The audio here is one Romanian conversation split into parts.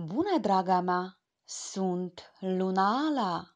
Bună, draga mea! Sunt Luna Ala!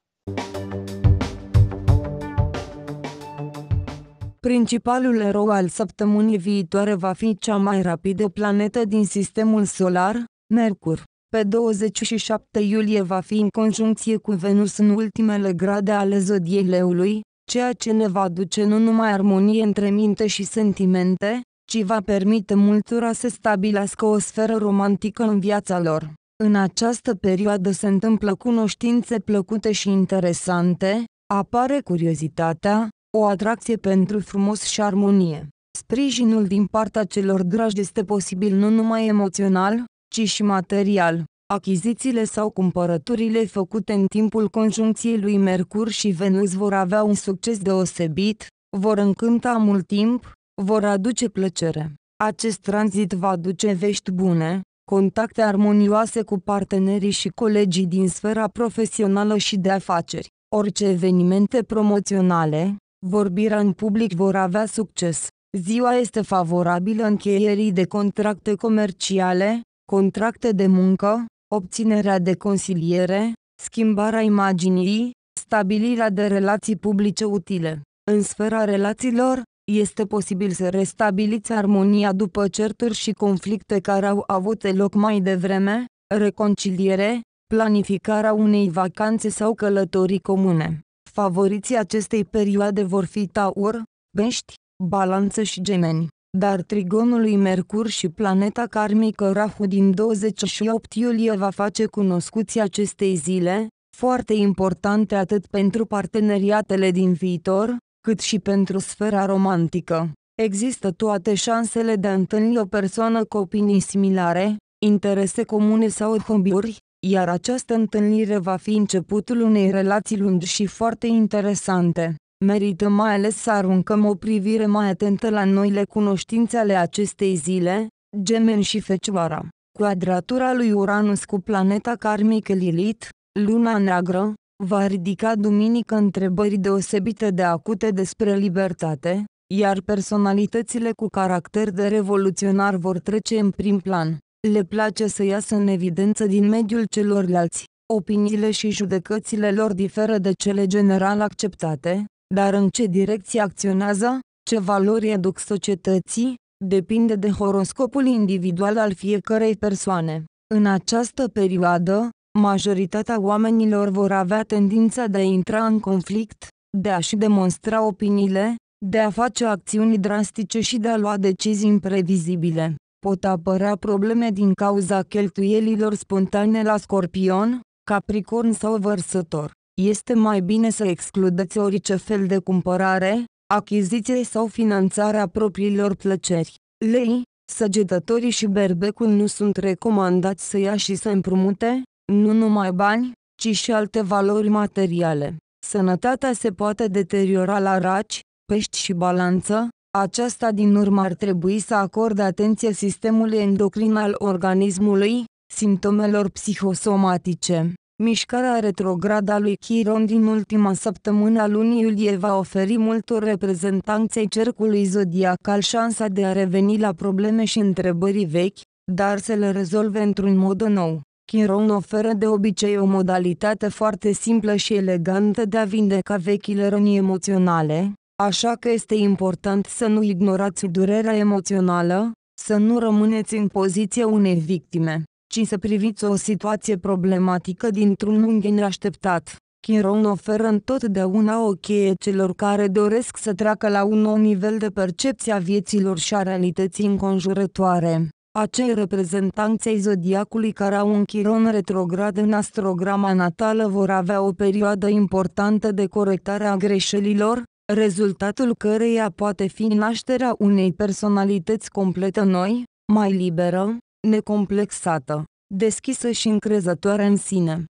Principalul erou al săptămânii viitoare va fi cea mai rapidă planetă din sistemul solar, Mercur. Pe 27 iulie va fi în conjuncție cu Venus în ultimele grade ale zodiei leului, ceea ce ne va duce nu numai armonie între minte și sentimente, ci va permite multora să stabilească o sferă romantică în viața lor. În această perioadă se întâmplă cunoștințe plăcute și interesante, apare curiozitatea, o atracție pentru frumos și armonie. Sprijinul din partea celor dragi este posibil nu numai emoțional, ci și material. Achizițiile sau cumpărăturile făcute în timpul conjuncției lui Mercur și Venus vor avea un succes deosebit, vor încânta mult timp, vor aduce plăcere. Acest tranzit va aduce vești bune, contacte armonioase cu partenerii și colegii din sfera profesională și de afaceri. Orice evenimente promoționale, vorbirea în public vor avea succes. Ziua este favorabilă încheierii de contracte comerciale, contracte de muncă, obținerea de consiliere, schimbarea imaginii, stabilirea de relații publice utile. În sfera relațiilor, este posibil să restabiliți armonia după certuri și conflicte care au avut loc mai devreme, reconciliere, planificarea unei vacanțe sau călătorii comune. Favoriții acestei perioade vor fi Taur, Bești, Balanță și Gemeni, dar trigonului Mercur și planeta karmică Rahu din 28 iulie va face cunoscuții acestei zile, foarte importante atât pentru parteneriatele din viitor, cât și pentru sfera romantică. Există toate șansele de a întâlni o persoană cu opinii similare, interese comune sau hobby-uri, iar această întâlnire va fi începutul unei relații lungi și foarte interesante. Merită mai ales să aruncăm o privire mai atentă la noile cunoștințe ale acestei zile, Gemeni și Fecioara. Quadratura lui Uranus cu planeta karmică Lilith, Luna Neagră, va ridica duminică întrebări deosebite de acute despre libertate, iar personalitățile cu caracter de revoluționar vor trece în prim plan. Le place să iasă în evidență din mediul celorlalți. Opiniile și judecățile lor diferă de cele general acceptate, dar în ce direcție acționează, ce valori aduc societății, depinde de horoscopul individual al fiecărei persoane. În această perioadă, majoritatea oamenilor vor avea tendința de a intra în conflict, de a-și demonstra opiniile, de a face acțiuni drastice și de a lua decizii imprevizibile. Pot apărea probleme din cauza cheltuielilor spontane la scorpion, capricorn sau vărsător. Este mai bine să excludeți orice fel de cumpărare, achiziție sau finanțarea propriilor plăceri. Lei, săgetătorii și berbecul nu sunt recomandați să ia și să împrumute, nu numai bani, ci și alte valori materiale. Sănătatea se poate deteriora la raci, pești și balanță, aceasta din urmă ar trebui să acorde atenție sistemului endocrin al organismului, simptomelor psihosomatice. Mișcarea retrogradă lui Chiron din ultima săptămână a lunii iulie va oferi multor reprezentanței cercului zodiacal șansa de a reveni la probleme și întrebări vechi, dar să le rezolve într-un mod nou. Chiron oferă de obicei o modalitate foarte simplă și elegantă de a vindeca vechile răni emoționale, așa că este important să nu ignorați durerea emoțională, să nu rămâneți în poziția unei victime, ci să priviți o situație problematică dintr-un unghi neașteptat. Chiron oferă întotdeauna o cheie celor care doresc să treacă la un nou nivel de percepție a vieților și a realității înconjurătoare acei reprezentanți ai zodiacului care au un chiron retrograd în astrograma natală vor avea o perioadă importantă de corectare a greșelilor, rezultatul căreia poate fi nașterea unei personalități complete noi, mai liberă, necomplexată, deschisă și încrezătoare în sine.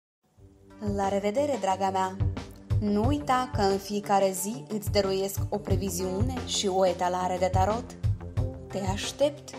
La revedere, draga mea! Nu uita că în fiecare zi îți dăruiesc o previziune și o etalare de tarot. Te aștept!